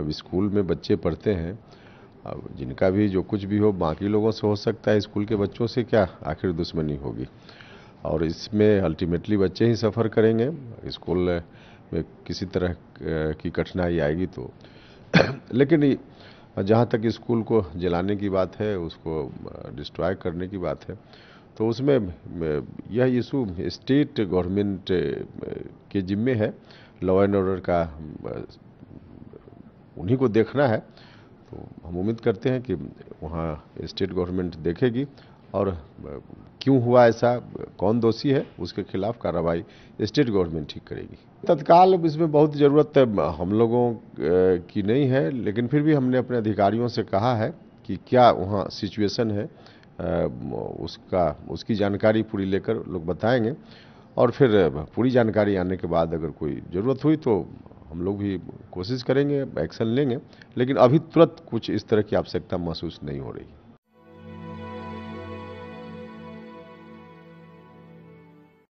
अब स्कूल में बच्चे पढ़ते हैं अब जिनका भी जो कुछ भी हो बाकी लोगों से हो सकता है स्कूल के बच्चों से क्या आखिर दुश्मनी होगी और इसमें अल्टीमेटली बच्चे ही सफ़र करेंगे स्कूल में किसी तरह की कठिनाई आएगी तो लेकिन जहाँ तक स्कूल को जलाने की बात है उसको डिस्ट्रॉय करने की बात है तो उसमें यह इशू स्टेट गवर्नमेंट के जिम्मे है लॉ एंड ऑर्डर का उन्हीं को देखना है तो हम उम्मीद करते हैं कि वहाँ स्टेट गवर्नमेंट देखेगी और क्यों हुआ ऐसा कौन दोषी है उसके खिलाफ कार्रवाई स्टेट गवर्नमेंट ठीक करेगी तत्काल इसमें बहुत ज़रूरत हम लोगों की नहीं है लेकिन फिर भी हमने अपने अधिकारियों से कहा है कि क्या वहाँ सिचुएशन है उसका उसकी जानकारी पूरी लेकर लोग बताएंगे और फिर पूरी जानकारी आने के बाद अगर कोई ज़रूरत हुई तो हम लोग भी कोशिश करेंगे एक्शन लेंगे लेकिन अभी तुरंत कुछ इस तरह की आवश्यकता महसूस नहीं हो रही